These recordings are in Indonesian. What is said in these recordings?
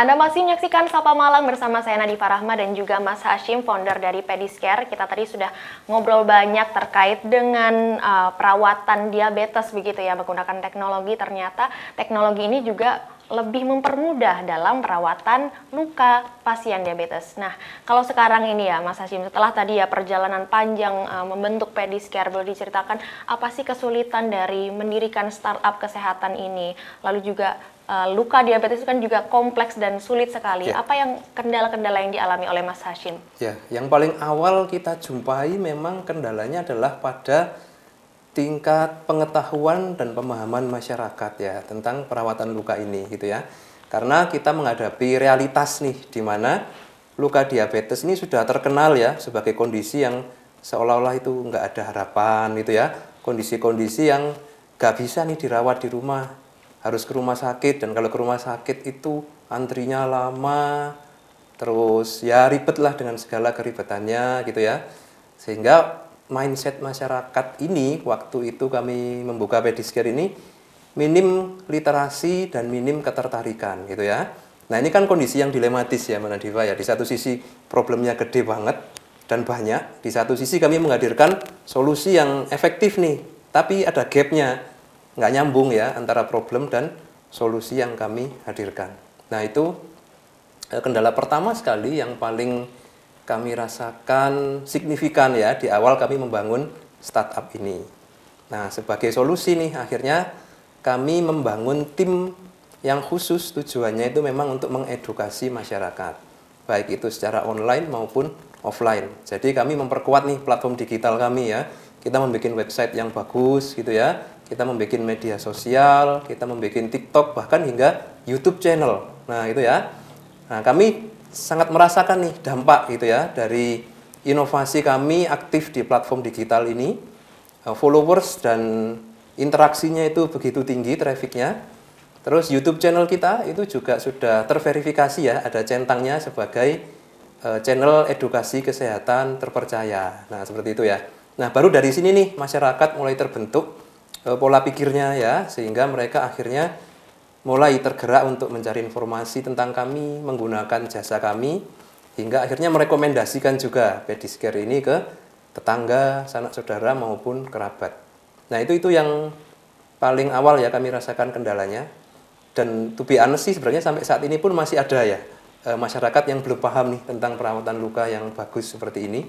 Anda masih menyaksikan Sapa Malang bersama saya Nadi Farahma dan juga Mas Hashim, founder dari Pediscare. Kita tadi sudah ngobrol banyak terkait dengan uh, perawatan diabetes begitu ya, menggunakan teknologi. Ternyata teknologi ini juga lebih mempermudah dalam perawatan luka pasien diabetes. Nah, kalau sekarang ini ya Mas Hashim, setelah tadi ya perjalanan panjang uh, membentuk pediscare, boleh diceritakan apa sih kesulitan dari mendirikan startup kesehatan ini? Lalu juga uh, luka diabetes itu kan juga kompleks dan sulit sekali. Ya. Apa yang kendala-kendala yang dialami oleh Mas Hashim? Ya, yang paling awal kita jumpai memang kendalanya adalah pada tingkat pengetahuan dan pemahaman masyarakat ya tentang perawatan luka ini gitu ya. Karena kita menghadapi realitas nih di mana luka diabetes ini sudah terkenal ya sebagai kondisi yang seolah-olah itu nggak ada harapan gitu ya. Kondisi-kondisi yang nggak bisa nih dirawat di rumah, harus ke rumah sakit dan kalau ke rumah sakit itu antrinya lama, terus ya ribet lah dengan segala keribetannya gitu ya. Sehingga mindset masyarakat ini waktu itu kami membuka pediscare ini minim literasi dan minim ketertarikan gitu ya. Nah ini kan kondisi yang dilematis ya Mana Diva ya. Di satu sisi problemnya gede banget dan banyak. Di satu sisi kami menghadirkan solusi yang efektif nih. Tapi ada gapnya. Nggak nyambung ya antara problem dan solusi yang kami hadirkan. Nah itu eh, kendala pertama sekali yang paling kami rasakan signifikan ya di awal kami membangun startup ini. Nah, sebagai solusi nih akhirnya kami membangun tim yang khusus tujuannya itu memang untuk mengedukasi masyarakat, baik itu secara online maupun offline. Jadi kami memperkuat nih platform digital kami ya. Kita membuat website yang bagus gitu ya. Kita membuat media sosial, kita membuat TikTok bahkan hingga YouTube channel. Nah, itu ya. Nah, kami sangat merasakan nih dampak gitu ya dari inovasi kami aktif di platform digital ini. Eh, followers dan interaksinya itu begitu tinggi trafficnya. Terus YouTube channel kita itu juga sudah terverifikasi ya, ada centangnya sebagai eh, channel edukasi kesehatan terpercaya. Nah, seperti itu ya. Nah, baru dari sini nih masyarakat mulai terbentuk eh, pola pikirnya ya, sehingga mereka akhirnya mulai tergerak untuk mencari informasi tentang kami, menggunakan jasa kami, hingga akhirnya merekomendasikan juga pediscare ini ke tetangga, sanak saudara maupun kerabat. Nah itu itu yang paling awal ya kami rasakan kendalanya. Dan to be honest sih sebenarnya sampai saat ini pun masih ada ya eh, masyarakat yang belum paham nih tentang perawatan luka yang bagus seperti ini.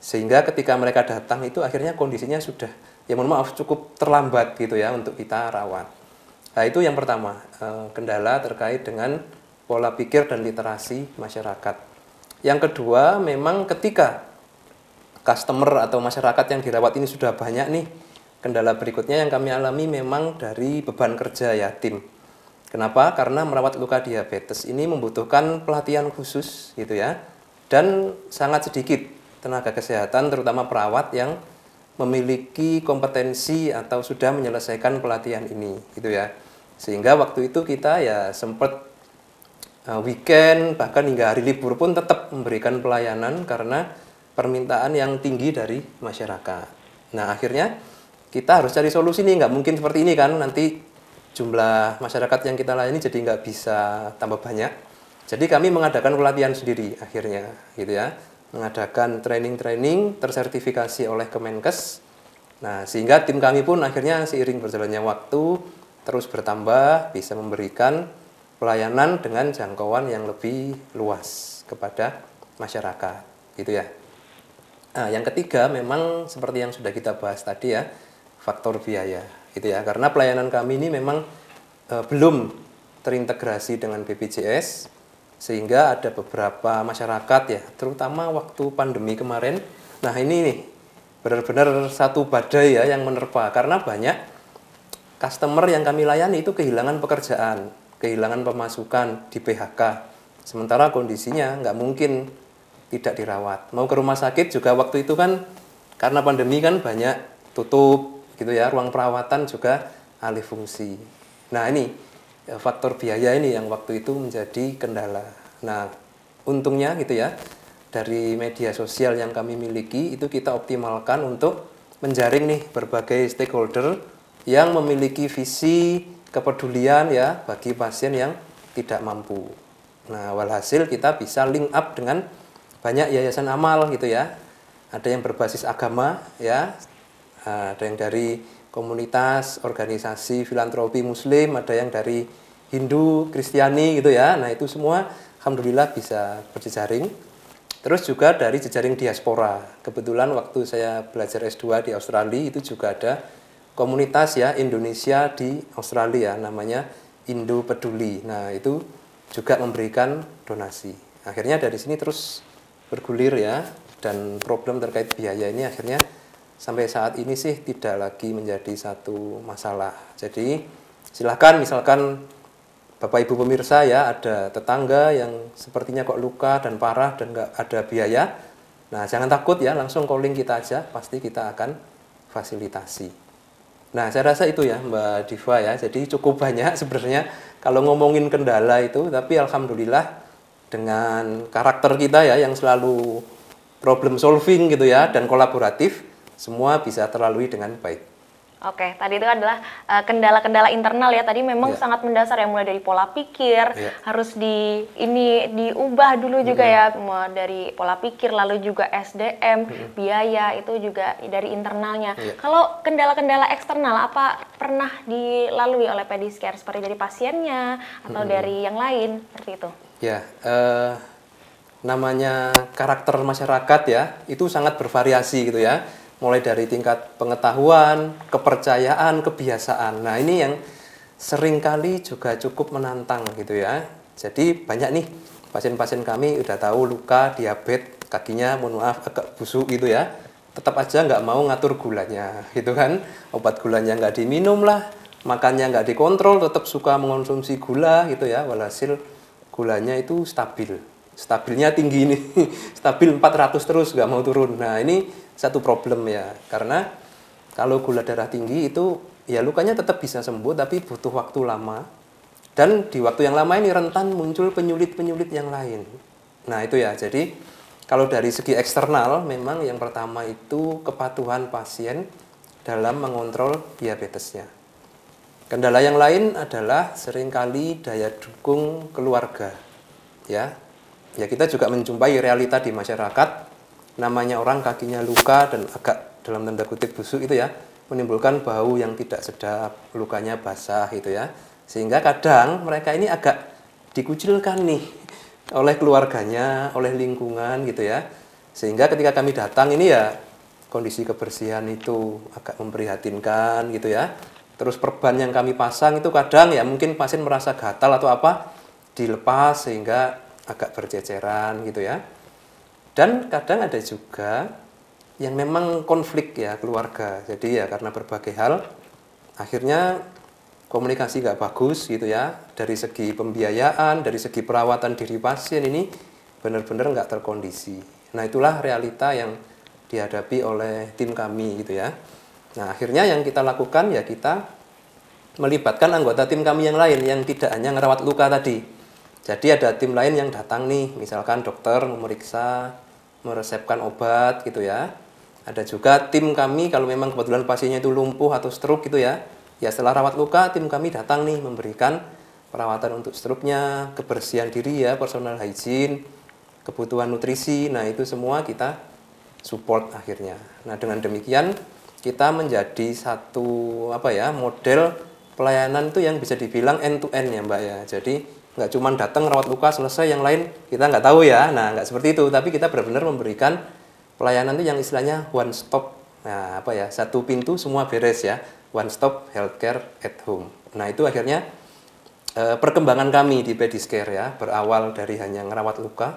Sehingga ketika mereka datang itu akhirnya kondisinya sudah ya mohon maaf cukup terlambat gitu ya untuk kita rawat. Nah, itu yang pertama, eh, kendala terkait dengan pola pikir dan literasi masyarakat. Yang kedua, memang ketika customer atau masyarakat yang dirawat ini sudah banyak nih, kendala berikutnya yang kami alami memang dari beban kerja ya tim. Kenapa? Karena merawat luka diabetes ini membutuhkan pelatihan khusus gitu ya. Dan sangat sedikit tenaga kesehatan terutama perawat yang memiliki kompetensi atau sudah menyelesaikan pelatihan ini gitu ya. Sehingga waktu itu kita ya sempat e, weekend bahkan hingga hari libur pun tetap memberikan pelayanan karena permintaan yang tinggi dari masyarakat. Nah akhirnya kita harus cari solusi nih, nggak mungkin seperti ini kan nanti jumlah masyarakat yang kita layani jadi nggak bisa tambah banyak. Jadi kami mengadakan pelatihan sendiri akhirnya, gitu ya, mengadakan training-training tersertifikasi oleh Kemenkes. Nah sehingga tim kami pun akhirnya seiring berjalannya waktu terus bertambah bisa memberikan pelayanan dengan jangkauan yang lebih luas kepada masyarakat gitu ya nah, yang ketiga memang seperti yang sudah kita bahas tadi ya faktor biaya gitu ya karena pelayanan kami ini memang e, belum terintegrasi dengan BPJS sehingga ada beberapa masyarakat ya terutama waktu pandemi kemarin nah ini nih benar-benar satu badai ya yang menerpa karena banyak customer yang kami layani itu kehilangan pekerjaan, kehilangan pemasukan, di PHK. Sementara kondisinya nggak mungkin tidak dirawat. Mau ke rumah sakit juga waktu itu kan karena pandemi kan banyak tutup gitu ya, ruang perawatan juga alih fungsi. Nah ini e, faktor biaya ini yang waktu itu menjadi kendala. Nah untungnya gitu ya dari media sosial yang kami miliki itu kita optimalkan untuk menjaring nih berbagai stakeholder yang memiliki visi kepedulian ya bagi pasien yang tidak mampu. Nah, walhasil kita bisa link up dengan banyak yayasan amal gitu ya. Ada yang berbasis agama ya, ada yang dari komunitas, organisasi filantropi muslim, ada yang dari Hindu, Kristiani gitu ya. Nah, itu semua alhamdulillah bisa berjejaring. Terus juga dari jejaring diaspora. Kebetulan waktu saya belajar S2 di Australia itu juga ada komunitas ya Indonesia di Australia namanya Indo Peduli. Nah, itu juga memberikan donasi. Akhirnya dari sini terus bergulir ya dan problem terkait biaya ini akhirnya sampai saat ini sih tidak lagi menjadi satu masalah. Jadi silahkan misalkan Bapak Ibu pemirsa ya ada tetangga yang sepertinya kok luka dan parah dan nggak ada biaya. Nah jangan takut ya langsung calling kita aja pasti kita akan fasilitasi. Nah, saya rasa itu ya Mbak Diva ya. Jadi cukup banyak sebenarnya kalau ngomongin kendala itu, tapi alhamdulillah dengan karakter kita ya yang selalu problem solving gitu ya dan kolaboratif, semua bisa terlalui dengan baik. Oke, tadi itu adalah eh, kendala-kendala uh, internal ya. Tadi memang yeah. sangat mendasar ya, mulai dari pola pikir yeah. harus di ini diubah dulu juga mm ya, mulai dari pola pikir lalu juga SDM, mm biaya itu juga dari internalnya. Yeah. Kalau kendala-kendala eksternal apa pernah dilalui oleh pediscare seperti dari pasiennya atau mm -hmm. dari yang lain seperti itu? Ya, yeah. uh, namanya karakter masyarakat ya, itu sangat bervariasi gitu ya mulai dari tingkat pengetahuan, kepercayaan, kebiasaan. Nah, ini yang seringkali juga cukup menantang gitu ya. Jadi banyak nih pasien-pasien kami udah tahu luka, diabetes, kakinya mohon maaf agak busuk gitu ya. Tetap aja nggak mau ngatur gulanya gitu kan. Obat gulanya nggak diminum lah, makannya nggak dikontrol, tetap suka mengonsumsi gula gitu ya. Walhasil gulanya itu stabil stabilnya tinggi ini stabil 400 terus nggak mau turun nah ini satu problem ya karena kalau gula darah tinggi itu ya lukanya tetap bisa sembuh tapi butuh waktu lama dan di waktu yang lama ini rentan muncul penyulit-penyulit yang lain nah itu ya jadi kalau dari segi eksternal memang yang pertama itu kepatuhan pasien dalam mengontrol diabetesnya kendala yang lain adalah seringkali daya dukung keluarga ya ya kita juga menjumpai realita di masyarakat namanya orang kakinya luka dan agak dalam tanda kutip busuk itu ya menimbulkan bau yang tidak sedap lukanya basah gitu ya sehingga kadang mereka ini agak dikucilkan nih oleh keluarganya oleh lingkungan gitu ya sehingga ketika kami datang ini ya kondisi kebersihan itu agak memprihatinkan gitu ya terus perban yang kami pasang itu kadang ya mungkin pasien merasa gatal atau apa dilepas sehingga agak berceceran gitu ya. Dan kadang ada juga yang memang konflik ya keluarga. Jadi ya karena berbagai hal akhirnya komunikasi nggak bagus gitu ya. Dari segi pembiayaan, dari segi perawatan diri pasien ini benar-benar nggak terkondisi. Nah itulah realita yang dihadapi oleh tim kami gitu ya. Nah akhirnya yang kita lakukan ya kita melibatkan anggota tim kami yang lain yang tidak hanya ngerawat luka tadi jadi ada tim lain yang datang nih, misalkan dokter memeriksa, meresepkan obat gitu ya. Ada juga tim kami kalau memang kebetulan pasiennya itu lumpuh atau stroke gitu ya. Ya setelah rawat luka, tim kami datang nih memberikan perawatan untuk stroke nya, kebersihan diri ya, personal hygiene, kebutuhan nutrisi. Nah, itu semua kita support akhirnya. Nah, dengan demikian kita menjadi satu apa ya, model pelayanan itu yang bisa dibilang end to end ya, Mbak ya. Jadi nggak cuma datang rawat luka selesai yang lain kita nggak tahu ya nah nggak seperti itu tapi kita benar-benar memberikan pelayanan itu yang istilahnya one stop nah apa ya satu pintu semua beres ya one stop healthcare at home nah itu akhirnya eh, perkembangan kami di Pediscare ya berawal dari hanya ngerawat luka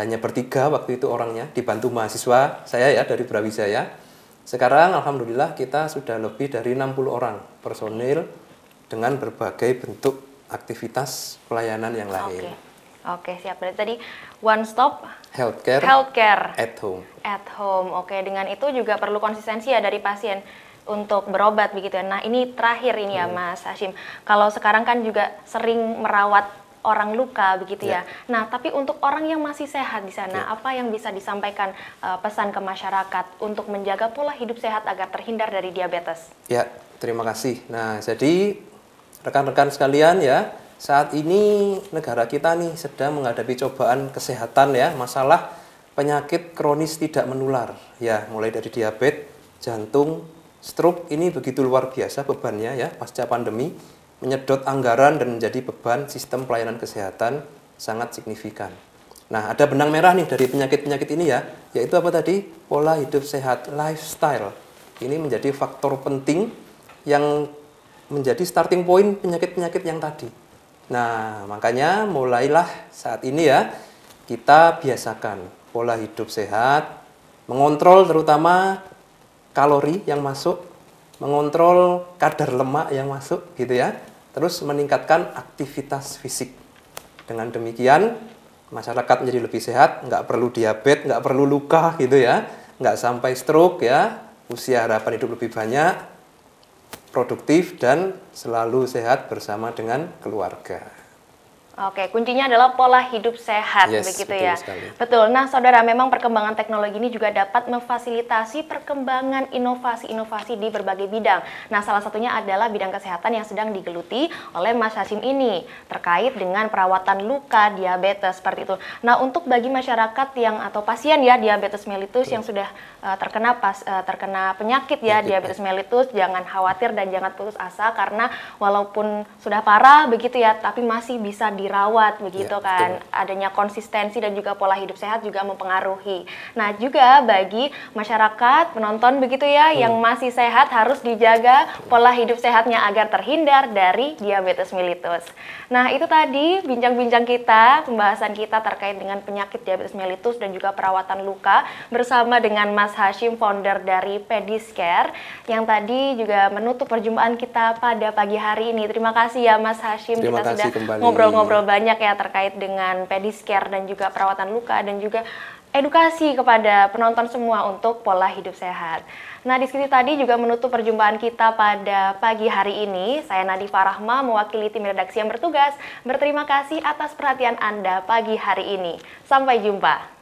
hanya bertiga waktu itu orangnya dibantu mahasiswa saya ya dari Brawijaya sekarang alhamdulillah kita sudah lebih dari 60 orang personil dengan berbagai bentuk aktivitas pelayanan yang lain. Okay. Oke, siap. Berarti tadi one stop healthcare, healthcare at home. At home. Oke, dengan itu juga perlu konsistensi ya dari pasien untuk berobat begitu ya. Nah, ini terakhir ini ya, hmm. ya Mas Hashim. Kalau sekarang kan juga sering merawat orang luka begitu yeah. ya. Nah, tapi untuk orang yang masih sehat di sana, yeah. apa yang bisa disampaikan uh, pesan ke masyarakat untuk menjaga pola hidup sehat agar terhindar dari diabetes? Ya, terima kasih. Nah, jadi rekan-rekan sekalian ya, saat ini negara kita nih sedang menghadapi cobaan kesehatan ya, masalah penyakit kronis tidak menular ya, mulai dari diabetes, jantung, stroke ini begitu luar biasa bebannya ya pasca pandemi menyedot anggaran dan menjadi beban sistem pelayanan kesehatan sangat signifikan. Nah, ada benang merah nih dari penyakit-penyakit ini ya, yaitu apa tadi? Pola hidup sehat, lifestyle. Ini menjadi faktor penting yang menjadi starting point penyakit-penyakit yang tadi. Nah, makanya mulailah saat ini ya kita biasakan pola hidup sehat, mengontrol terutama kalori yang masuk, mengontrol kadar lemak yang masuk gitu ya. Terus meningkatkan aktivitas fisik. Dengan demikian masyarakat menjadi lebih sehat, nggak perlu diabetes, nggak perlu luka gitu ya, nggak sampai stroke ya, usia harapan hidup lebih banyak, produktif dan selalu sehat bersama dengan keluarga. Oke, kuncinya adalah pola hidup sehat, yes, begitu betul ya. Sekali. Betul. Nah, saudara, memang perkembangan teknologi ini juga dapat memfasilitasi perkembangan inovasi-inovasi di berbagai bidang. Nah, salah satunya adalah bidang kesehatan yang sedang digeluti oleh Mas Hashim ini terkait dengan perawatan luka diabetes seperti itu. Nah, untuk bagi masyarakat yang atau pasien ya diabetes mellitus yang sudah uh, terkena pas uh, terkena penyakit ya betul. diabetes ya. mellitus, jangan khawatir dan jangan putus asa karena walaupun sudah parah begitu ya, tapi masih bisa di dirawat iya, begitu ya, kan. Betul. Adanya konsistensi dan juga pola hidup sehat juga mempengaruhi. Nah, juga bagi masyarakat penonton begitu ya hmm. yang masih sehat harus dijaga pola hidup sehatnya agar terhindar dari diabetes mellitus. Nah, itu tadi bincang-bincang kita, pembahasan kita terkait dengan penyakit diabetes mellitus dan juga perawatan luka bersama dengan Mas Hashim founder dari Pediscare yang tadi juga menutup perjumpaan kita pada pagi hari ini. Terima kasih ya Mas Hashim Terima kita sudah ngobrol-ngobrol ngobrol banyak ya terkait dengan pediscare dan juga perawatan luka dan juga edukasi kepada penonton semua untuk pola hidup sehat. Nah, di sini tadi juga menutup perjumpaan kita pada pagi hari ini. Saya Nadi Rahma mewakili tim redaksi yang bertugas. Berterima kasih atas perhatian Anda pagi hari ini. Sampai jumpa.